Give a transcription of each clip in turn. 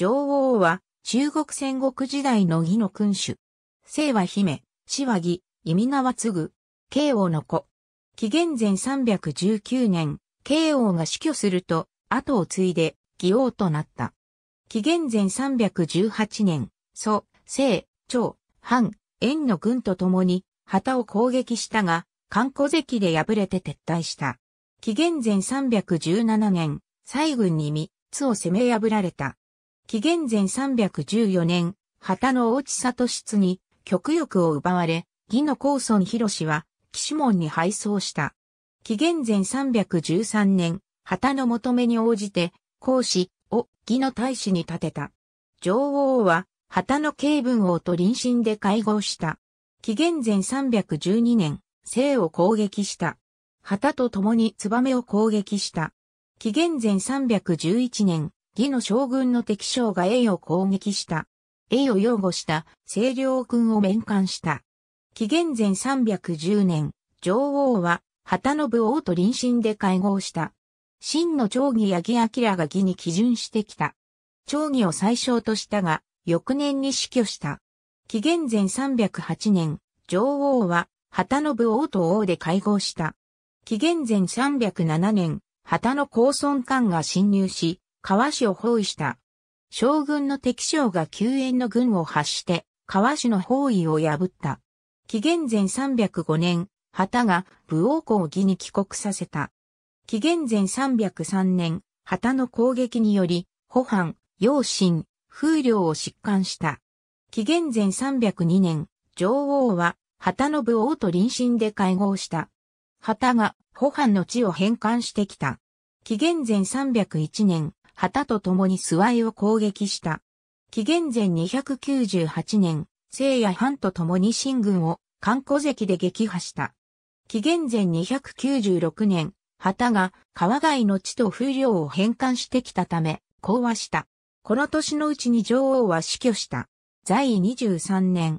女王は中国戦国時代の義の君主。姓は姫、死は義、意味名は継ぐ、慶王の子。紀元前319年、慶王が死去すると、後を継いで、義王となった。紀元前318年、祖、姓、長、藩、縁の軍と共に、旗を攻撃したが、観光関で敗れて撤退した。紀元前317年、西軍に三つを攻め破られた。紀元前314年、旗の大地里室に極欲を奪われ、義の高村博は、騎士門に敗走した。紀元前313年、旗の求めに応じて、孔子を義の大使に立てた。女王は、旗の慶文王と臨身で会合した。紀元前312年、生を攻撃した。旗と共に燕を攻撃した。紀元前311年、魏の将軍の敵将が栄を攻撃した。栄を擁護した清涼君を面官した。紀元前310年、女王は、旗信王と臨身で会合した。真の長義や木明が義に基準してきた。長義を最小としたが、翌年に死去した。紀元前308年、女王は、旗信王と王で会合した。紀元前307年、旗の高尊官が侵入し、川市を包囲した。将軍の敵将が救援の軍を発して、川市の包囲を破った。紀元前305年、旗が武王公義に帰国させた。紀元前303年、旗の攻撃により、保藩、養親、風量を疾患した。紀元前302年、女王は、旗の武王と臨親で会合した。旗が、保藩の地を返還してきた。紀元前301年、旗と共に諏訪を攻撃した。紀元前298年、聖夜藩と共に新軍を観光関で撃破した。紀元前296年、旗が川外の地と風量を返還してきたため、講和した。この年のうちに女王は死去した。在位23年。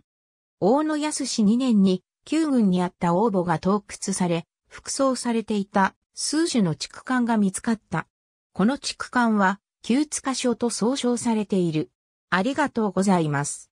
大野安氏2年に、旧軍にあった王母が盗掘され、服装されていた数種の畜間が見つかった。この地区間は、旧塚所と総称されている。ありがとうございます。